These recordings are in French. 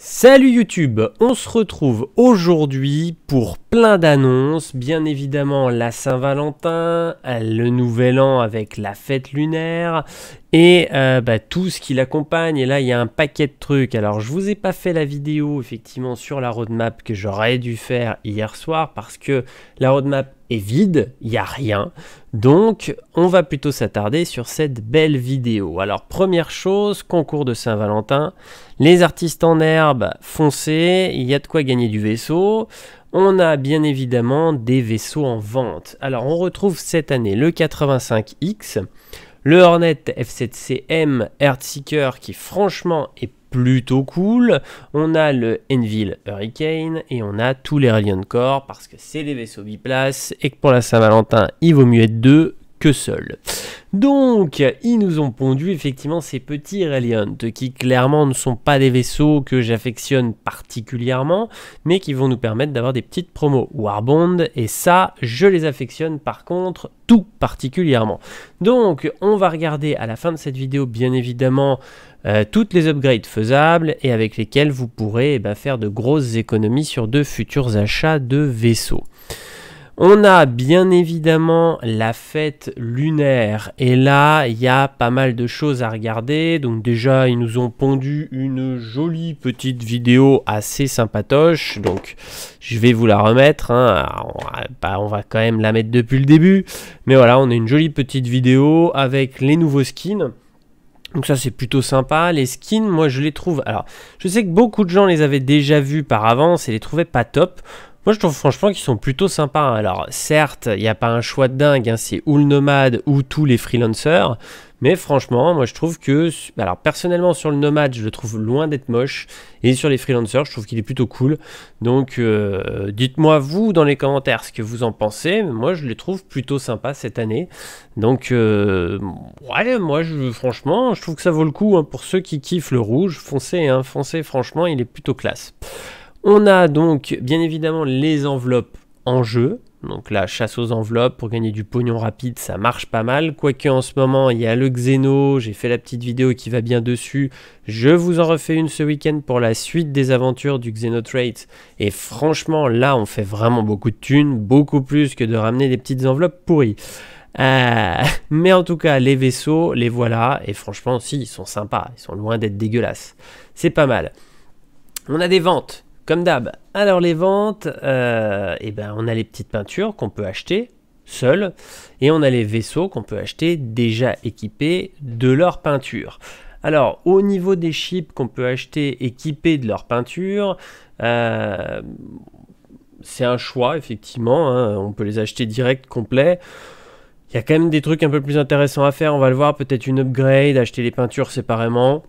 Salut YouTube, on se retrouve aujourd'hui pour plein d'annonces, bien évidemment la Saint-Valentin, le Nouvel An avec la fête lunaire et euh, bah, tout ce qui l'accompagne. Et là, il y a un paquet de trucs. Alors, je vous ai pas fait la vidéo effectivement sur la roadmap que j'aurais dû faire hier soir parce que la roadmap est vide, il n'y a rien. Donc on va plutôt s'attarder sur cette belle vidéo. Alors première chose, concours de Saint-Valentin. Les artistes en herbe foncé, il y a de quoi gagner du vaisseau. On a bien évidemment des vaisseaux en vente. Alors on retrouve cette année le 85X, le Hornet F7CM Earthseeker qui franchement est plutôt cool. On a le Envil Hurricane et on a tous les Reliant Corps parce que c'est des vaisseaux biplaces et que pour la Saint-Valentin, il vaut mieux être deux que seul. Donc, ils nous ont pondu effectivement ces petits Reliant qui clairement ne sont pas des vaisseaux que j'affectionne particulièrement, mais qui vont nous permettre d'avoir des petites promos Warbond, et ça, je les affectionne par contre tout particulièrement. Donc, on va regarder à la fin de cette vidéo, bien évidemment, euh, toutes les upgrades faisables et avec lesquelles vous pourrez eh ben, faire de grosses économies sur de futurs achats de vaisseaux. On a bien évidemment la fête lunaire et là il y a pas mal de choses à regarder. Donc déjà ils nous ont pondu une jolie petite vidéo assez sympatoche. Donc je vais vous la remettre. Hein. on, va, quand même la mettre depuis le début. Mais voilà on a une jolie petite vidéo avec les nouveaux skins. Donc ça c'est plutôt sympa. Les skins, moi je les trouve... Alors, je sais que beaucoup de gens les avaient déjà vus par avance et les trouvaient pas top. Moi je trouve franchement qu'ils sont plutôt sympas. Alors certes, il n'y a pas un choix de dingue, hein, c'est ou le nomade ou tous les freelancers. Mais franchement, moi je trouve que, alors personnellement sur le nomade, je le trouve loin d'être moche, et sur les freelancers, je trouve qu'il est plutôt cool. Donc euh, dites-moi vous dans les commentaires ce que vous en pensez. Moi je le trouve plutôt sympa, cette année. Donc euh, ouais, moi je, franchement, je trouve que ça vaut le coup hein, pour ceux qui kiffent le rouge, foncez, hein, foncez. Franchement, il est plutôt classe. On a donc bien évidemment les enveloppes en jeu. Donc là, chasse aux enveloppes pour gagner du pognon rapide, ça marche pas mal. Quoique en ce moment, il y a le Xeno, j'ai fait la petite vidéo qui va bien dessus. Je vous en refais une ce week-end pour la suite des aventures du Xeno trade. Et franchement, là, on fait vraiment beaucoup de thunes, beaucoup plus que de ramener des petites enveloppes pourries. Euh, mais en tout cas, les vaisseaux, les voilà, et franchement, si, ils sont sympas, ils sont loin d'être dégueulasses. C'est pas mal. On a des ventes, comme d'hab, alors les ventes, et euh, eh ben, on a les petites peintures qu'on peut acheter seules et on a les vaisseaux qu'on peut acheter déjà équipés de leur peinture. Alors au niveau des chips qu'on peut acheter équipés de leur peinture, euh, c'est un choix effectivement, hein. on peut les acheter direct complet. Il y a quand même des trucs un peu plus intéressants à faire, on va le voir, peut-être une upgrade, acheter les peintures séparément.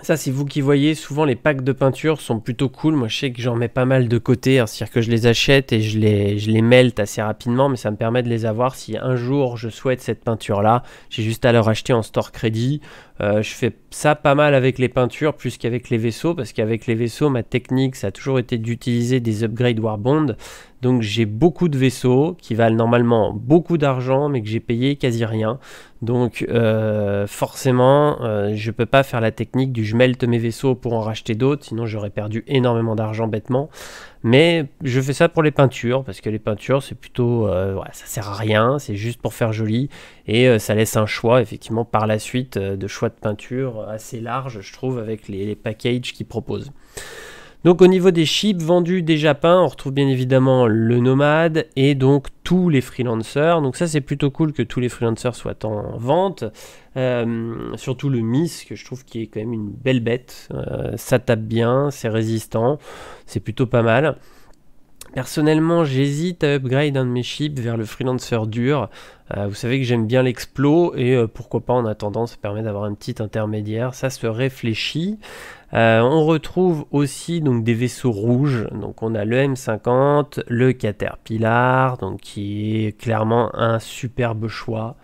Ça, c'est vous qui voyez. Souvent, les packs de peinture sont plutôt cool. Moi, je sais que j'en mets pas mal de côté. Hein. C'est-à-dire que je les achète et je les, je les melt assez rapidement, mais ça me permet de les avoir si un jour je souhaite cette peinture-là. J'ai juste à leur acheter en store crédit. Euh, je fais ça pas mal avec les peintures plus qu'avec les vaisseaux, parce qu'avec les vaisseaux, ma technique, ça a toujours été d'utiliser des upgrades Warbond. Donc j'ai beaucoup de vaisseaux qui valent normalement beaucoup d'argent, mais que j'ai payé quasi rien. Donc euh, forcément, euh, je peux pas faire la technique du je melt mes vaisseaux pour en racheter d'autres, sinon j'aurais perdu énormément d'argent bêtement. Mais je fais ça pour les peintures, parce que les peintures, c'est plutôt. Euh, ça sert à rien, c'est juste pour faire joli. Et euh, ça laisse un choix, effectivement, par la suite, euh, de choix de peinture assez large, je trouve, avec les, les packages qu'ils proposent. Donc au niveau des chips vendus déjà peints, on retrouve bien évidemment le nomade et donc tous les freelancers. Donc ça c'est plutôt cool que tous les freelancers soient en vente. Euh, surtout le Miss que je trouve qui est quand même une belle bête. Euh, ça tape bien, c'est résistant, c'est plutôt pas mal. Personnellement, j'hésite à upgrade un de mes ships vers le freelancer dur. Euh, vous savez que j'aime bien l'explo et euh, pourquoi pas en attendant, ça permet d'avoir un petit intermédiaire. Ça se réfléchit. Euh, on retrouve aussi donc des vaisseaux rouges. Donc on a le M50, le Caterpillar, donc qui est clairement un superbe choix.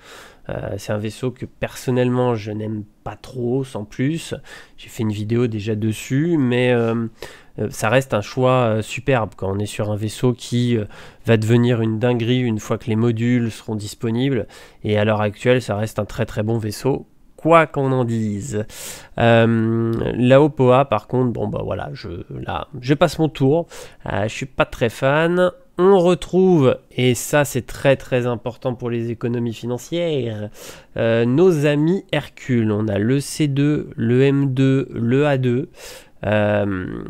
c'est un vaisseau que personnellement je n'aime pas trop, sans plus. J'ai fait une vidéo déjà dessus, mais euh, ça reste un choix euh, superbe quand on est sur un vaisseau qui euh, va devenir une dinguerie une fois que les modules seront disponibles. Et à l'heure actuelle, ça reste un très très bon vaisseau quoi qu'on en dise. la Opoa, par contre, bon bah voilà, je, là, je passe mon tour. Je je suis pas très fan. On retrouve, et ça c'est très très important pour les économies financières, nos amis Hercule. On a le C2, le M2, le A2. Euh,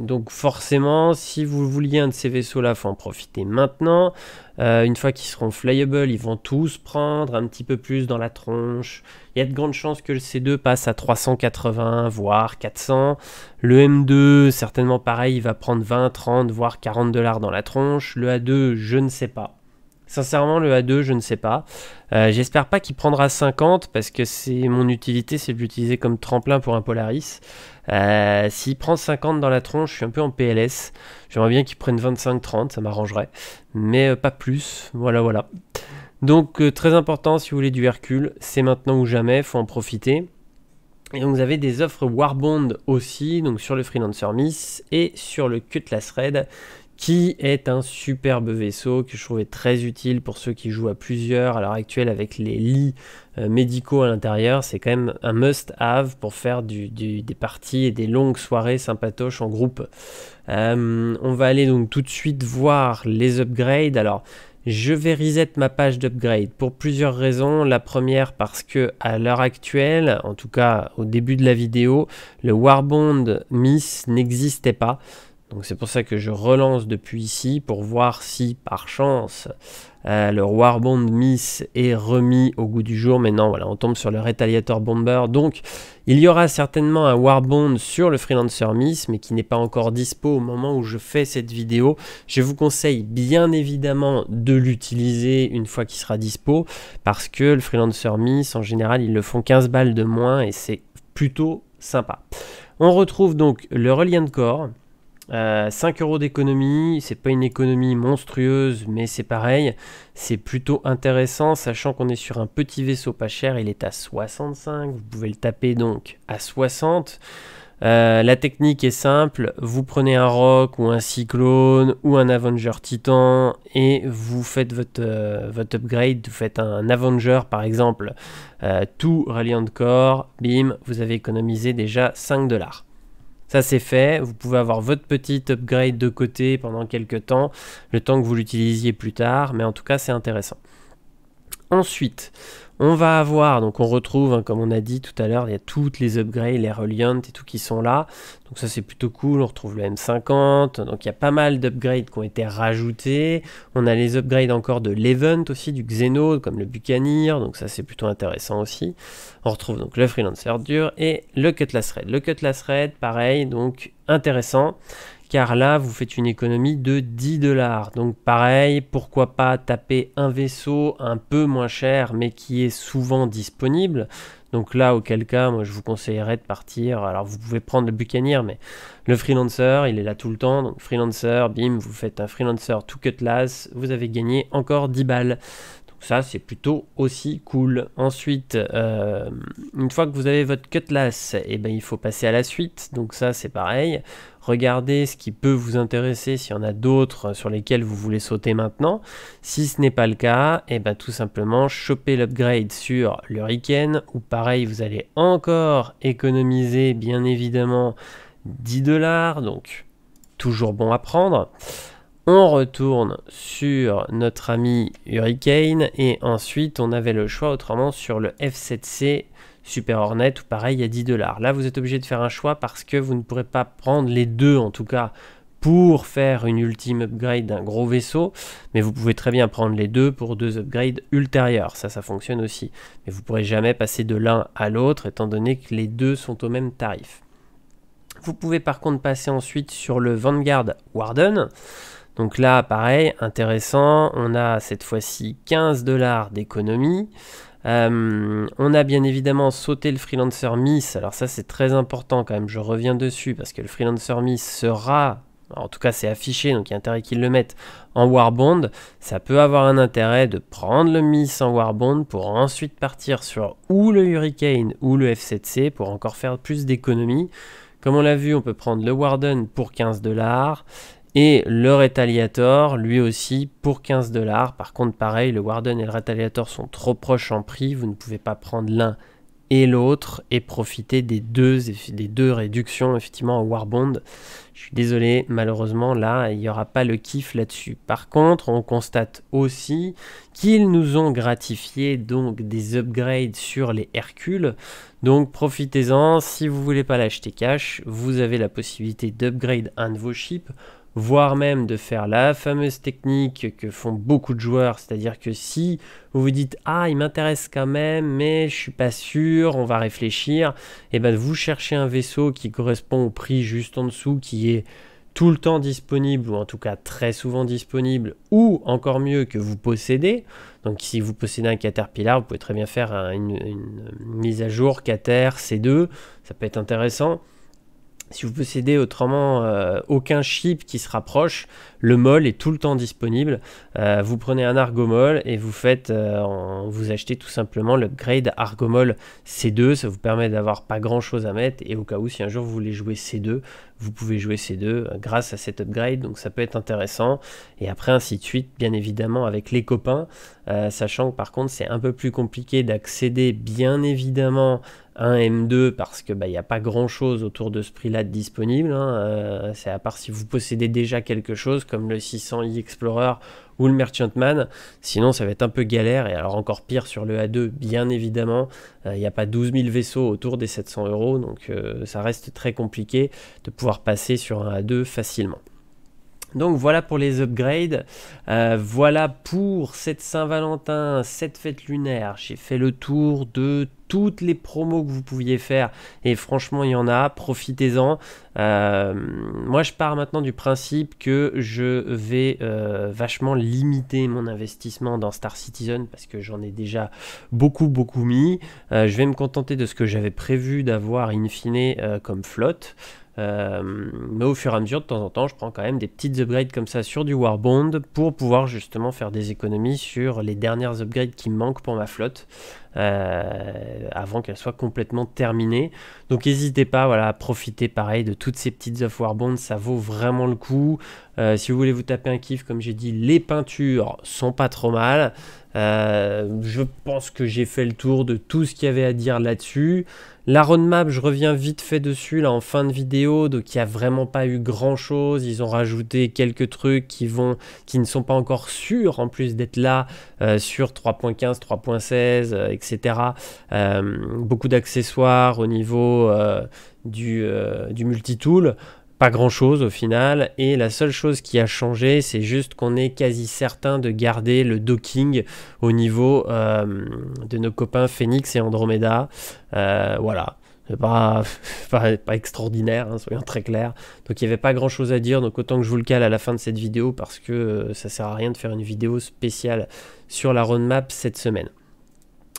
donc forcément, si vous vouliez un de ces vaisseaux-là, faut en profiter maintenant. Euh, une fois qu'ils seront flyable, ils vont tous prendre un petit peu plus dans la tronche. Il y a de grandes chances que le C2 passe à 380, voire 400. Le M2, certainement pareil, il va prendre 20, 30, voire 40 dollars dans la tronche. Le A2, je ne sais pas. Sincèrement, le A2, je ne sais pas. Euh, j'espère pas qu'il prendra 50 parce que c'est mon utilité, c'est de l'utiliser comme tremplin pour un Polaris. Euh, s'il prend 50 dans la tronche, je suis un peu en PLS. J'aimerais bien qu'il prenne 25-30, ça m'arrangerait. Mais euh, pas plus. Voilà, voilà. Donc, très important, si vous voulez du Hercule, c'est maintenant ou jamais, faut en profiter. Et donc vous avez des offres Warbond aussi, donc sur le Freelancer Miss et sur le Cutlass Red, qui est un superbe vaisseau que je trouvais très utile pour ceux qui jouent à plusieurs à l'heure actuelle avec les lits euh, médicaux à l'intérieur. C'est quand même un must-have pour faire des parties et des longues soirées sympatoches en groupe. Euh, on va aller donc tout de suite voir les upgrades. Alors, je vais reset ma page d'upgrade pour plusieurs raisons. La première parce que à l'heure actuelle, en tout cas au début de la vidéo, le Warbond Miss n'existait pas. Donc c'est pour ça que je relance depuis ici pour voir si par chance euh, le Warbond Miss est remis au goût du jour. Mais non, voilà, on tombe sur le Retaliator Bomber. Donc il y aura certainement un Warbond sur le Freelancer Miss, mais qui n'est pas encore dispo au moment où je fais cette vidéo. Je vous conseille bien évidemment de l'utiliser une fois qu'il sera dispo, parce que le Freelancer Miss, en général, ils le font 15 balles de moins et c'est plutôt sympa. On retrouve donc le Reliant Core 5 euh, euros d'économie, c'est pas une économie monstrueuse, mais c'est pareil, c'est plutôt intéressant, sachant qu'on est sur un petit vaisseau pas cher, il est à 65, vous pouvez le taper donc à 60. Euh, la technique est simple, vous prenez un rock ou un cyclone ou un Avenger Titan et vous faites votre, euh, votre upgrade, vous faites un Avenger par exemple, tout reliant Core, bim, vous avez économisé déjà 5 dollars. Ça c'est fait, vous pouvez avoir votre petit upgrade de côté pendant quelques temps, le temps que vous l'utilisiez plus tard, mais en tout cas c'est intéressant. Ensuite, on va avoir, donc on retrouve, hein, comme on a dit tout à l'heure, il y a toutes les upgrades, les Reliant et tout qui sont là. Donc ça c'est plutôt cool, on retrouve le M50, donc il y a pas mal d'upgrades qui ont été rajoutés. On a les upgrades encore de l'Event aussi, du Xeno, comme le Buccaneer, donc ça c'est plutôt intéressant aussi. On retrouve donc le Freelancer dur et le Cutlass Red. Le Cutlass Red, pareil, donc intéressant car là vous faites une économie de 10 dollars. Donc pareil, pourquoi pas taper un vaisseau un peu moins cher mais qui est souvent disponible. Donc là, auquel cas, moi je vous conseillerais de partir. Alors vous pouvez prendre le Buccaneer, mais le freelancer, il est là tout le temps. Donc freelancer, bim, vous faites un freelancer tout cutlass, vous avez gagné encore 10 balles Donc ça c'est plutôt aussi cool. Ensuite, euh, une fois que vous avez votre cutlass, et eh ben, il faut passer à la suite, donc ça c'est pareil. Regardez ce qui peut vous intéresser, s'il y en a d'autres euh, sur lesquels vous voulez sauter maintenant. Si ce n'est pas le cas, et eh bien tout simplement choper l'upgrade sur le Ou où pareil, vous allez encore économiser bien évidemment 10 dollars, donc toujours bon à prendre. On retourne sur notre ami Hurricane et ensuite on avait le choix autrement sur le F7C Super Hornet ou pareil a 10 dollars. Là, vous êtes obligé de faire un choix parce que vous ne pourrez pas prendre les deux en tout cas pour faire une ultime upgrade d'un gros vaisseau, mais vous pouvez très bien prendre les deux pour deux upgrades ultérieurs, ça ça fonctionne aussi. Mais vous pourrez jamais passer de l'un à l'autre étant donné que les deux sont au même tarif. Vous pouvez par contre passer ensuite sur le Vanguard Warden. Donc là, pareil, intéressant, on a cette fois-ci 15 dollars d'économie. Euh, on a bien évidemment sauté le Freelancer Miss. Alors ça c'est très important quand même, je reviens dessus parce que le Freelancer Miss sera, en tout cas c'est affiché donc il y a intérêt qu'ils le mettent en Warbond. Ça peut avoir un intérêt de prendre le Miss en Warbond pour ensuite partir sur ou le Hurricane ou le F7C pour encore faire plus d'économies. Comme on l'a vu, on peut prendre le Warden pour 15 dollars, et le Retaliator, lui aussi, pour 15 dollars. Par contre, pareil, le Warden et le Retaliator sont trop proches en prix. Vous ne pouvez pas prendre l'un et l'autre et profiter des deux, des deux réductions effectivement au Warbond. Je suis désolé, malheureusement là, il n'y aura pas le kiff là-dessus. Par contre, on constate aussi qu'ils nous ont gratifié donc des upgrades sur les Hercules. Donc profitez-en, si vous voulez pas l'acheter cash, vous avez la possibilité d'upgrade un de vos ships voire même de faire la fameuse technique que font beaucoup de joueurs, c'est-à-dire que si vous vous dites ah il m'intéresse quand même mais je suis pas sûr, on va réfléchir, et eh ben vous cherchez un vaisseau qui correspond au prix juste en dessous qui est tout le temps disponible ou en tout cas très souvent disponible ou encore mieux que vous possédez. Donc si vous possédez un Caterpillar, vous pouvez très bien faire une, une mise à jour Cater C2, ça peut être intéressant. Si vous possédez autrement euh, aucun chip qui se rapproche, le mol est tout le temps disponible. Euh, vous prenez un argomol et vous faites, euh, vous achetez tout simplement l'upgrade argomol C2. Ça vous permet d'avoir pas grand chose à mettre et au cas où si un jour vous voulez jouer C2, vous pouvez jouer C2 grâce à cet upgrade. Donc ça peut être intéressant. Et après ainsi de suite, bien évidemment avec les copains. Euh, sachant que par contre c'est un peu plus compliqué d'accéder bien évidemment à un M2 parce que bah, il n'y a pas grand chose autour de ce prix-là de disponible. Hein. Euh, c'est à part si vous possédez déjà quelque chose comme le 600i Explorer ou le Merchantman. Sinon, ça va être un peu galère. Et alors, encore pire sur le A2, bien évidemment. Euh, il n'y a pas 12 000 vaisseaux autour des 700 euros. Donc, ça reste très compliqué de pouvoir passer sur un A2 facilement. Donc voilà pour les upgrades, euh, voilà pour cette Saint-Valentin, cette fête lunaire. J'ai fait le tour de toutes les promos que vous pouviez faire et franchement il y en a, profitez-en. Euh, moi je pars maintenant du principe que je vais euh, vachement limiter mon investissement dans Star Citizen parce que j'en ai déjà beaucoup beaucoup mis. je vais me contenter de ce que j'avais prévu d'avoir in fine comme flotte. Euh, mais au fur et à mesure, de temps en temps, je prends quand même des petites upgrades comme ça sur du Warbond pour pouvoir justement faire des économies sur les dernières upgrades qui manquent pour ma flotte euh, avant qu'elle soit complètement terminée. Donc n'hésitez pas voilà, à profiter pareil de toutes ces petites offres Warbond, ça vaut vraiment le coup. Euh, si vous voulez vous taper un kiff, comme j'ai dit, les peintures sont pas trop mal. Euh, je pense que j'ai fait le tour de tout ce qu'il y avait à dire là-dessus. La roadmap, je reviens vite fait dessus là en fin de vidéo, donc il n'y a vraiment pas eu grand chose. Ils ont rajouté quelques trucs qui vont, qui ne sont pas encore sûrs en plus d'être là euh, sur 3.15, 3.16, etc. beaucoup d'accessoires au niveau euh, du, du multitool pas grand-chose au final, et la seule chose qui a changé, c'est juste qu'on est quasi certain de garder le docking au niveau euh, de nos copains Phoenix et Andromeda. Euh, voilà. c'est pas, pas, extraordinaire, hein, soyons très clairs. Donc il n'y avait pas grand chose à dire, donc autant que je vous le cale à la fin de cette vidéo parce que euh, ça sert à rien de faire une vidéo spéciale sur la roadmap cette semaine.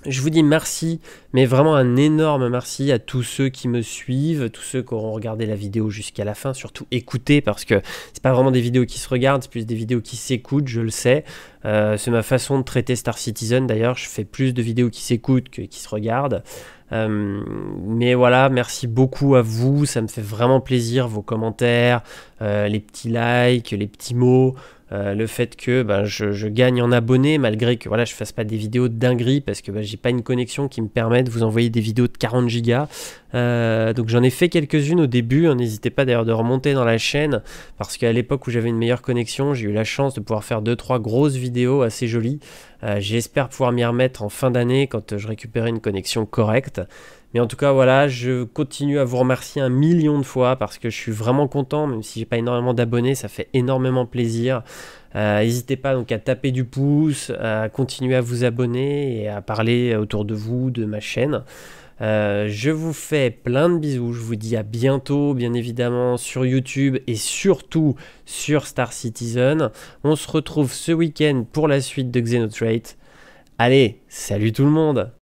Je vous dis merci, mais vraiment un énorme merci à tous ceux qui me suivent, tous ceux qui auront regardé la vidéo jusqu'à la fin, surtout écoutez parce que c'est pas vraiment des vidéos qui se regardent, c'est plus des vidéos qui s'écoutent, je le sais. Euh, c'est ma façon de traiter Star Citizen d'ailleurs, je fais plus de vidéos qui s'écoutent que qui se regardent. Euh, mais voilà, merci beaucoup à vous, ça me fait vraiment plaisir, vos commentaires, euh, les petits likes, les petits mots. Euh, le fait que ben, je, gagne en abonnés malgré que voilà je fasse pas des vidéos de dinguerie parce que ben, j'ai pas une connexion qui me permet de vous envoyer des vidéos de 40 gigas donc j'en ai fait quelques-unes au début hein. n'hésitez pas d'ailleurs de remonter dans la chaîne parce qu'à l'époque où j'avais une meilleure connexion j'ai eu la chance de pouvoir faire 2-3 grosses vidéos assez jolies euh, j'espère pouvoir m'y remettre en fin d'année quand euh, je récupérerai une connexion correcte. Mais en tout cas, voilà, je continue à vous remercier un million de fois parce que je suis vraiment content, même si j'ai pas énormément d'abonnés, ça fait énormément plaisir. Euh, n'hésitez pas donc à taper du pouce, à continuer à vous abonner et à parler autour de vous de ma chaîne. Euh, je vous fais plein de bisous. Je vous dis à bientôt, bien évidemment, sur YouTube et surtout sur Star Citizen. On se retrouve ce week-end pour la suite de Xenotrate. Allez, salut tout le monde